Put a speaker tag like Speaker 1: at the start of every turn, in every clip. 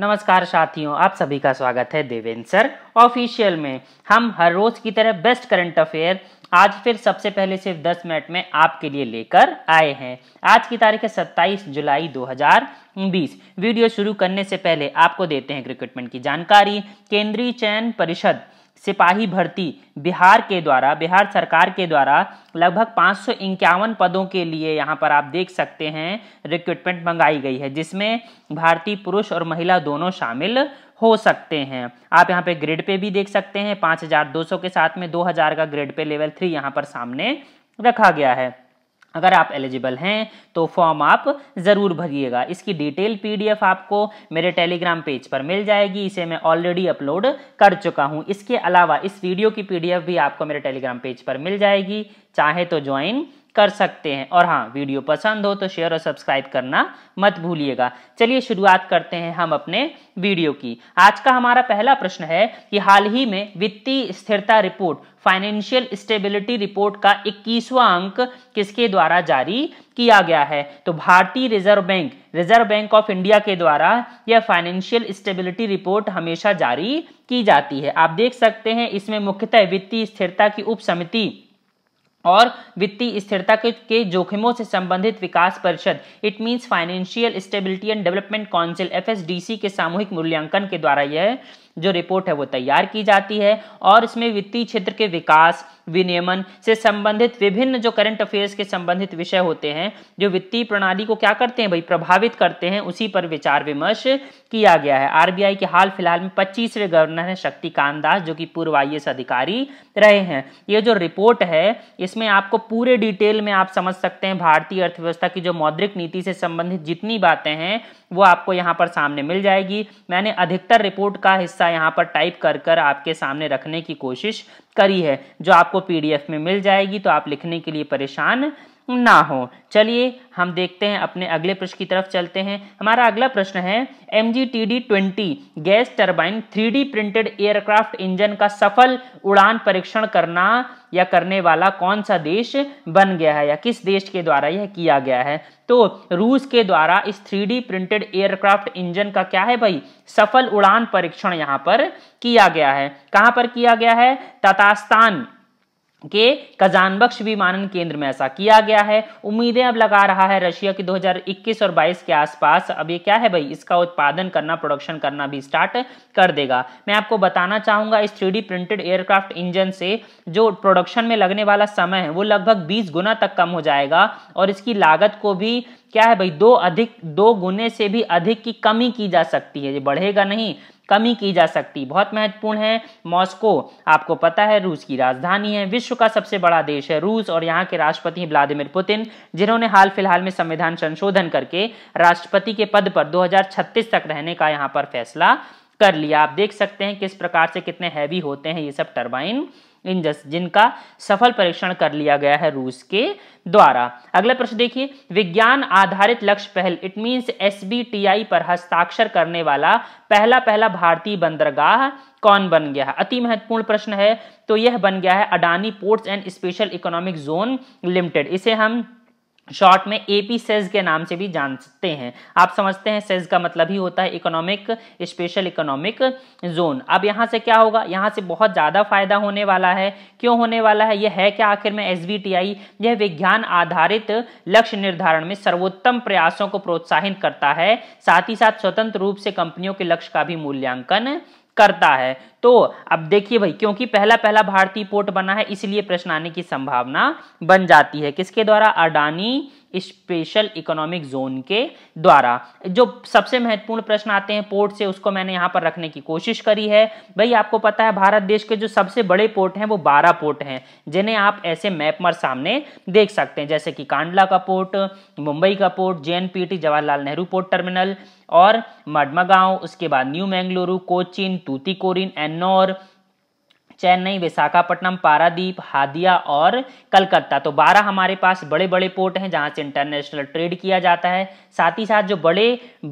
Speaker 1: नमस्कार साथियों आप सभी का स्वागत है देवेंद्र सर ऑफिशियल में हम हर रोज की तरह बेस्ट करंट अफेयर आज फिर सबसे पहले सिर्फ 10 मिनट में आपके लिए लेकर आए हैं आज की तारीख है 27 जुलाई 2020 वीडियो शुरू करने से पहले आपको देते हैं रिक्रूटमेंट की जानकारी केंद्रीय चयन परिषद सिपाही भर्ती बिहार के द्वारा बिहार सरकार के द्वारा लगभग पाँच पदों के लिए यहाँ पर आप देख सकते हैं रिक्रूटमेंट मंगाई गई है जिसमें भारतीय पुरुष और महिला दोनों शामिल हो सकते हैं आप यहाँ पे ग्रेड पे भी देख सकते हैं 5200 के साथ में 2000 का ग्रेड पे लेवल थ्री यहाँ पर सामने रखा गया है अगर आप एलिजिबल हैं तो फॉर्म आप ज़रूर भरिएगा इसकी डिटेल पीडीएफ आपको मेरे टेलीग्राम पेज पर मिल जाएगी इसे मैं ऑलरेडी अपलोड कर चुका हूं इसके अलावा इस वीडियो की पीडीएफ भी आपको मेरे टेलीग्राम पेज पर मिल जाएगी चाहे तो ज्वाइन कर सकते हैं और हाँ वीडियो पसंद हो तो शेयर और सब्सक्राइब करना मत भूलिएगा चलिए शुरुआत करते हैं हम अपने वीडियो की आज का हमारा पहला प्रश्न है कि हाल ही में वित्तीय स्थिरता रिपोर्ट फाइनेंशियल स्टेबिलिटी रिपोर्ट का 21वां अंक किसके द्वारा जारी किया गया है तो भारतीय reserve bank reserve bank of India के द्वारा यह फाइनेंशियल स्टेबिलिटी रिपोर्ट हमेशा जारी की जाती है आप देख सकते हैं इसमें मुख्यतः वित्तीय स्थिरता की उपसमिति और वित्तीय स्थिरता के जोखिमों से संबंधित विकास परिषद it means financial stability and development council FSDC के सामूहिक मूल्यांकन के द्वारा यह जो रिपोर्ट है वो तैयार की जाती है और इसमें वित्तीय क्षेत्र के विकास विनियमन से संबंधित विभिन्न जो करंट अफेयर्स के संबंधित विषय होते हैं जो वित्तीय प्रणाली को क्या करते हैं भाई प्रभावित करते हैं उसी पर विचार विमर्श किया गया है आरबीआई के हाल फिलहाल में पच्चीसवें गवर्नर हैं शक्तिकांत दास जो कि पूर्व आई अधिकारी रहे हैं ये जो रिपोर्ट है इसमें आपको पूरे डिटेल में आप समझ सकते हैं भारतीय अर्थव्यवस्था की जो मौद्रिक नीति से संबंधित जितनी बातें हैं वो आपको यहाँ पर सामने मिल जाएगी मैंने अधिकतर रिपोर्ट का हिस्सा सा यहाँ पर टाइप कर कर आपके सामने रखने की कोशिश करी है जो आपको पीडीएफ में मिल जाएगी तो आप लिखने के लिए परेशान ना हो चलिए हम देखते हैं अपने अगले प्रश्न की तरफ चलते हैं हमारा अगला प्रश्न है M G T D twenty gas turbine three D printed aircraft engine का सफल उड़ान परीक्षण करना या करने वाला कौन सा देश बन गया है या किस देश के द्वारा यह किया गया है तो रूस के द्वारा इस three D printed aircraft engine का क्या है भाई सफल उड़ान परीक्षण यहाँ पर किया गया है कहाँ पर किया गया है ततास्तान के कजान बख्श विमानन केंद्र में ऐसा किया गया है उम्मीदें अब लगा रहा है रशिया की 2021 और 22 के आसपास अब ये क्या है भाई इसका उत्पादन करना प्रोडक्शन करना भी स्टार्ट कर देगा मैं आपको बताना चाहूंगा इस थ्री प्रिंटेड एयरक्राफ्ट इंजन से जो प्रोडक्शन में लगने वाला समय है वो लगभग बीस गुना तक कम हो जाएगा और इसकी लागत को भी क्या है भाई दो अधिक दो गुने से भी अधिक की कमी की जा सकती है ये बढ़ेगा नहीं कमी की जा सकती बहुत महत्वपूर्ण है मॉस्को आपको पता है रूस की राजधानी है विश्व का सबसे बड़ा देश है रूस और यहाँ के राष्ट्रपति व्लादिमिर पुतिन जिन्होंने हाल फिलहाल में संविधान संशोधन करके राष्ट्रपति के पद पर दो तक रहने का यहाँ पर फैसला कर लिया आप देख सकते हैं किस प्रकार से कितने हैवी होते हैं ये सब टर्बाइन इंजस जिनका सफल परीक्षण कर लिया गया है रूस के द्वारा अगला प्रश्न देखिए विज्ञान आधारित लक्ष्य पहल इट मींस एसबीटीआई पर हस्ताक्षर करने वाला पहला पहला भारतीय बंदरगाह कौन बन गया है अति महत्वपूर्ण प्रश्न है तो यह बन गया है Adani ports and special economic zone limited इसे हम शॉर्ट में एपी सेज के नाम से भी जान सकते हैं आप समझते हैं सेज का मतलब ही होता है इकोनॉमिक स्पेशल इकोनॉमिक जोन अब यहाँ से क्या होगा यहाँ से बहुत ज़्यादा फायदा होने वाला है क्यों होने वाला है यह है क्या आखिर में एस यह विज्ञान आधारित लक्ष्य निर्धारण में सर्वोत्तम प्रयासों को प्रोत्साहित करता है साथ ही साथ स्वतंत्र रूप से कंपनियों के लक्ष्य का भी मूल्यांकन करता है तो अब देखिए भाई क्योंकि पहला पहला भारतीय पोर्ट बना है इसलिए प्रश्न आने की संभावना बन जाती है किसके द्वारा अडानी स्पेशल इकोनॉमिक जोन के द्वारा जो सबसे महत्वपूर्ण प्रश्न आते हैं पोर्ट से उसको मैंने यहाँ पर रखने की कोशिश करी है भाई आपको पता है भारत देश के जो सबसे बड़े पोर्ट हैं वो बारह पोर्ट हैं जिन्हें आप ऐसे मैप मर सामने देख सकते हैं जैसे कि कांडला का पोर्ट मुंबई का port J Jawaharlal Nehru port terminal और मडमगांव उसके बाद न्यू मैंगलुरु कोचिन तूतीकोरिन एन्नौर चेन्नई विशाखापट्टनम पारादीप हादिया और कलकत्ता तो 12 हमारे पास बड़े बड़े पोर्ट हैं जहां से इंटरनेशनल ट्रेड किया जाता है साथ ही साथ जो बड़े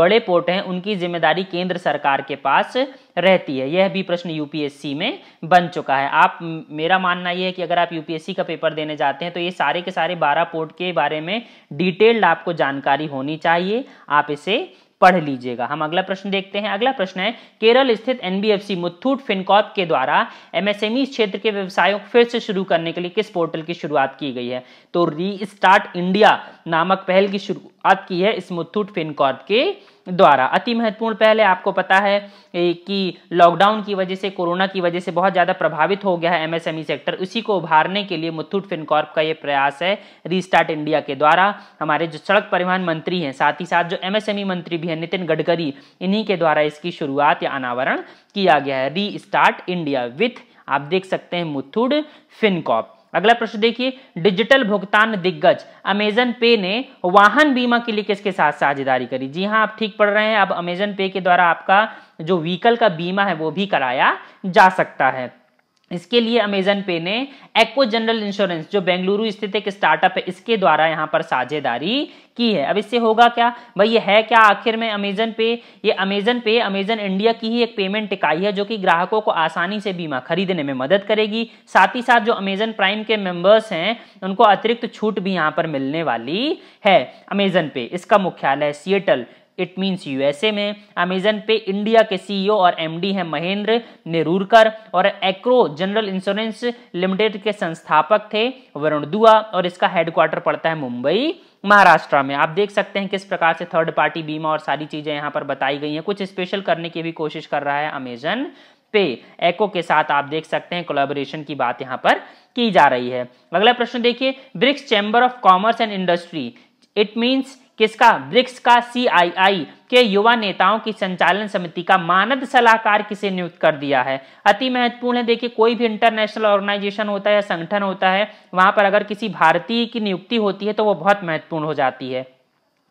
Speaker 1: बड़े पोर्ट हैं उनकी जिम्मेदारी केंद्र सरकार के पास रहती है यह भी प्रश्न यूपीएससी में बन चुका है आप मेरा मानना यह है कि अगर आप यूपीएससी का पेपर देने जाते हैं तो ये सारे के सारे बारह पोर्ट के बारे में डिटेल्ड आपको जानकारी होनी चाहिए आप इसे पढ़ लीजिएगा हम अगला प्रश्न देखते हैं अगला प्रश्न है केरल स्थित एनबीएफसी मुथूट फिनकॉप के द्वारा एमएसएमई e क्षेत्र के व्यवसायों को फिर से शुरू करने के लिए किस पोर्टल की शुरुआत की गई है तो री स्टार्ट इंडिया नामक पहल की शुरू बात की है इस मुथूट फिनकॉर्प के द्वारा अति महत्वपूर्ण पहले आपको पता है कि लॉकडाउन की वजह से कोरोना की वजह से बहुत ज़्यादा प्रभावित हो गया है एमएसएमई सेक्टर e उसी को उभारने के लिए मुथूट फिनकॉर्प का ये प्रयास है रीस्टार्ट इंडिया के द्वारा हमारे जो सड़क परिवहन मंत्री हैं साथ ही साथ जो एमएसएमई e मंत्री भी हैं नितिन गडकरी इन्हीं के द्वारा इसकी शुरुआत या अनावरण किया गया है री इंडिया विथ आप देख सकते हैं मुथुड फिनकॉप अगला प्रश्न देखिए डिजिटल भुगतान दिग्गज अमेजन पे ने वाहन बीमा के लिए किसके साथ साझेदारी करी जी हाँ आप ठीक पढ़ रहे हैं अब अमेजन पे के द्वारा आपका जो व्हीकल का बीमा है वो भी कराया जा सकता है इसके लिए अमेजन पे ने एक्को जनरल इंश्योरेंस जो बेंगलुरु स्थित एक स्टार्टअप है इसके द्वारा यहाँ पर साझेदारी की है अब इससे होगा क्या भाई ये है क्या आखिर में अमेजन पे ये अमेजन पे अमेजन इंडिया की ही एक पेमेंट इकाई है जो कि ग्राहकों को आसानी से बीमा खरीदने में मदद करेगी साथ ही साथ जो अमेजन प्राइम के मेंबर्स हैं उनको अतिरिक्त छूट भी यहाँ पर मिलने वाली है अमेजन पे इसका मुख्यालय सिएटल इट मीन्स यूएसए में अमेजन पे इंडिया के सीईओ e और एमडी हैं महेंद्र नेरूरकर और एक्रो जनरल इंश्योरेंस लिमिटेड के संस्थापक थे वरुण दुआ और इसका हेडक्वार्टर पड़ता है मुंबई महाराष्ट्र में आप देख सकते हैं किस प्रकार से थर्ड पार्टी बीमा और सारी चीजें यहाँ पर बताई गई हैं कुछ स्पेशल करने की भी कोशिश कर रहा है अमेजन पे एको के साथ आप देख सकते हैं कोलाबोरेशन की बात यहाँ पर की जा रही है अगला प्रश्न देखिए BRICS chamber of commerce and industry it means किसका ब्रिक्स का सीआईआई के युवा नेताओं की संचालन समिति का मानद सलाहकार किसे नियुक्त कर दिया है अति महत्वपूर्ण है देखिए कोई भी इंटरनेशनल ऑर्गेनाइजेशन होता है या संगठन होता है वहां पर अगर किसी भारतीय की नियुक्ति होती है तो वो बहुत महत्वपूर्ण हो जाती है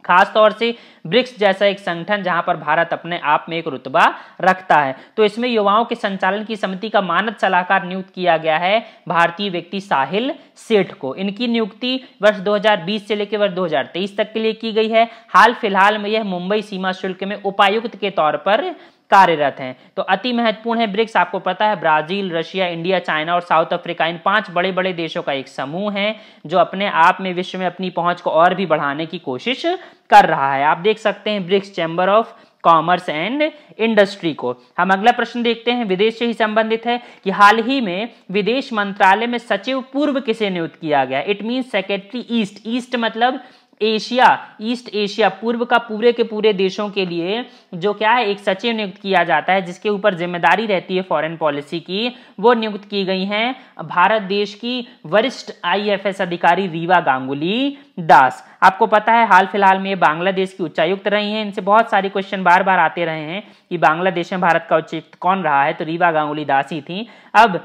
Speaker 1: खासतौर से ब्रिक्स जैसा एक संगठन जहां पर भारत अपने आप में एक रुतबा रखता है तो इसमें युवाओं के संचालन की समिति का मानद सलाहकार नियुक्त किया गया है भारतीय व्यक्ति साहिल सेठ को इनकी नियुक्ति वर्ष 2020 से लेकर वर्ष 2023 तक के लिए की गई है हाल फिलहाल में यह मुंबई सीमा शुल्क में उपायुक्त के तौर पर कार्यरत हैं तो अति महत्वपूर्ण है ब्रिक्स आपको पता है ब्राजील रशिया इंडिया चाइना और साउथ अफ्रीका इन पांच बड़े बड़े देशों का एक समूह है जो अपने आप में विश्व में अपनी पहुंच को और भी बढ़ाने की कोशिश कर रहा है आप देख सकते हैं BRICS chamber of commerce and industry को हम अगला प्रश्न देखते हैं विदेश से ही संबंधित है कि हाल ही में विदेश मंत्रालय में सचिव पूर्व किसे नियुक्त किया गया it mean secretary east east मतलब एशिया ईस्ट एशिया पूर्व का पूरे के पूरे देशों के लिए जो क्या है एक सचिव नियुक्त किया जाता है जिसके ऊपर जिम्मेदारी रहती है फॉरेन पॉलिसी की वो नियुक्त की गई हैं भारत देश की वरिष्ठ आईएफएस अधिकारी रीवा गांगुली दास आपको पता है हाल फिलहाल में ये बांग्लादेश की उच्चायुक्त रही हैं इनसे बहुत सारे क्वेश्चन बार बार आते रहे हैं कि बांग्लादेश में भारत का उच्चायुक्त कौन रहा है तो रीवा गांगुली दास ही थी अब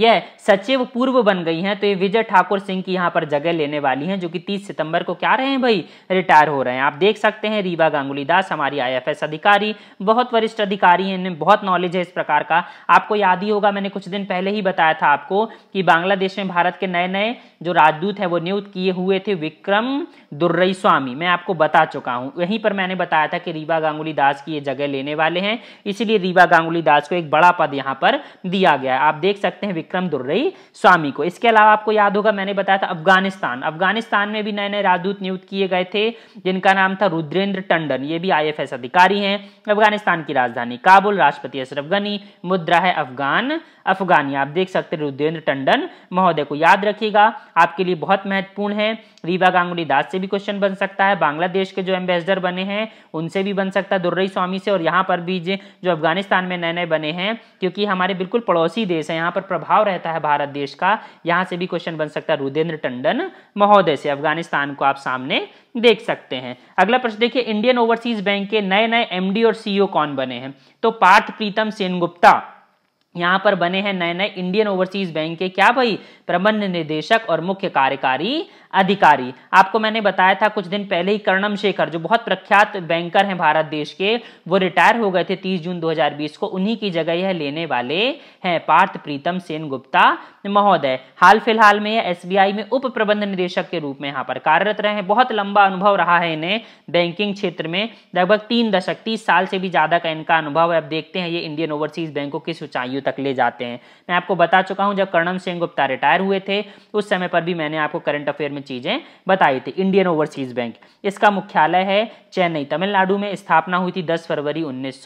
Speaker 1: यह सचिव पूर्व बन गई हैं तो ये विजय ठाकुर सिंह की यहाँ पर जगह लेने वाली हैं जो कि 30 सितंबर को क्या रहे हैं भाई रिटायर हो रहे हैं आप देख सकते हैं रीवा गांगुली दास हमारी आईएफएस अधिकारी बहुत वरिष्ठ अधिकारी हैं इन्हें बहुत नॉलेज है इस प्रकार का आपको याद ही होगा मैंने कुछ दिन पहले ही बताया था आपको कि बांग्लादेश में भारत के नए नए जो राजदूत हैं वो नियुक्त किए हुए थे विक्रम दुर्रई स्वामी मैं आपको बता चुका हूँ वहीं पर मैंने बताया था कि रीवा गांगुली दास की ये जगह लेने वाले हैं इसीलिए रीवा गांगुली दास को एक बड़ा पद यहाँ पर दिया गया आप देख सकते हैं विक्रम दुर्रई स्वामी को इसके अलावा आपको याद होगा मैंने बताया था अफगानिस्तान अफगानिस्तान में भी नए नए राजदूत नियुक्त किए गए थे जिनका नाम था रुद्रेंद्र टंडन ये भी आई अधिकारी हैं अफगानिस्तान की राजधानी काबुल राष्ट्रपति अशरफ गनी मुद्रा है अफगान अफगानी आप देख सकते रुद्रेंद्र टंडन महोदय को याद रखिएगा आपके लिए बहुत महत्वपूर्ण है रीवा गांगुली दास से भी क्वेश्चन बन सकता है बांग्लादेश के जो एम्बेसडर बने हैं उनसे भी बन सकता है दुर्रई स्वामी से और यहाँ पर भी जो अफगानिस्तान में नए नए बने हैं क्योंकि हमारे बिल्कुल पड़ोसी देश है यहाँ पर प्रभाव प्रभाव रहता है भारत देश का यहाँ से भी क्वेश्चन बन सकता है रुदेंद्र टंडन महोदय से अफगानिस्तान को आप सामने देख सकते हैं अगला प्रश्न देखिए इंडियन ओवरसीज बैंक के नए नए एमडी और सीईओ e कौन बने हैं तो पार्थ प्रीतम सेनगुप्ता यहाँ पर बने हैं नए नए इंडियन ओवरसीज बैंक के क्या भाई प्रबंध निदेशक और मुख्य कार्यकारी अधिकारी आपको मैंने बताया था कुछ दिन पहले ही कर्णम शेखर जो बहुत प्रख्यात बैंकर हैं भारत देश के वो रिटायर हो गए थे 30 जून 2020 को उन्हीं की जगह यह लेने वाले हैं पार्थ प्रीतम सेन गुप्ता महोदय हाल फिलहाल में यह एसबीआई में उप प्रबंध निदेशक के रूप में यहाँ पर कार्यरत रहे हैं बहुत लंबा अनुभव रहा है इन्हें बैंकिंग क्षेत्र में लगभग तीन दशक तीस साल से भी ज्यादा का इनका अनुभव है अब देखते हैं ये इंडियन ओवरसीज बैंक को किस ऊंचाइयों तक ले जाते हैं मैं आपको बता चुका हूं जब कर्णम सेन गुप्ता रिटायर रिटायर हुए थे उस समय पर भी मैंने आपको करंट अफेयर में चीज़ें बताई थी इंडियन ओवरसीज बैंक इसका मुख्यालय है चेन्नई तमिलनाडु में स्थापना हुई थी दस फरवरी उन्नीस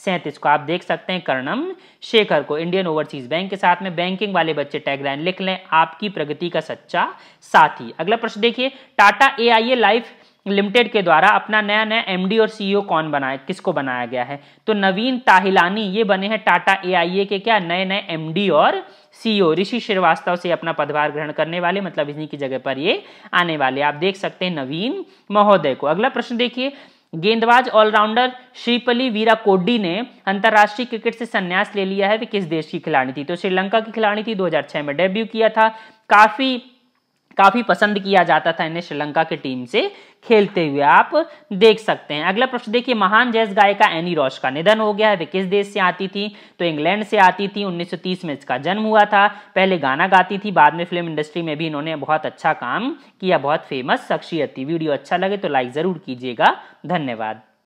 Speaker 1: सैंतीस को आप देख सकते हैं कर्णम शेखर को इंडियन ओवरसीज बैंक के साथ में बैंकिंग वाले बच्चे टैगलाइन लिख लें आपकी प्रगति का सच्चा साथी अगला प्रश्न देखिए Tata A I A life limited के द्वारा अपना नया नया एमडी और सीईओ e कौन बनाया किसको बनाया गया है तो नवीन ताहिलानी ये बने हैं टाटा एआईए के क्या नए नए एमडी और सीईओ e ऋषि श्रीवास्तव से अपना पदभार ग्रहण करने वाले मतलब इन्हीं की जगह पर ये आने वाले आप देख सकते हैं नवीन महोदय को अगला प्रश्न देखिए गेंदबाज ऑलराउंडर श्रीपली वीरा कोड्डी ने अंतर्राष्ट्रीय क्रिकेट से संन्यास ले लिया है वे किस देश की खिलाड़ी थी तो श्रीलंका की खिलाड़ी थी 2006 में डेब्यू किया था काफी काफ़ी पसंद किया जाता था इन्हें श्रीलंका की टीम से खेलते हुए आप देख सकते हैं अगला प्रश्न देखिए महान जैस गायिका एनी रॉश का निधन हो गया है वे किस देश से आती थी तो इंग्लैंड से आती थी 1930 में इसका जन्म हुआ था पहले गाना गाती थी बाद में फिल्म इंडस्ट्री में भी इन्होंने बहुत अच्छा काम किया बहुत फेमस शख्सियत थी वीडियो अच्छा लगे तो लाइक ज़रूर कीजिएगा धन्यवाद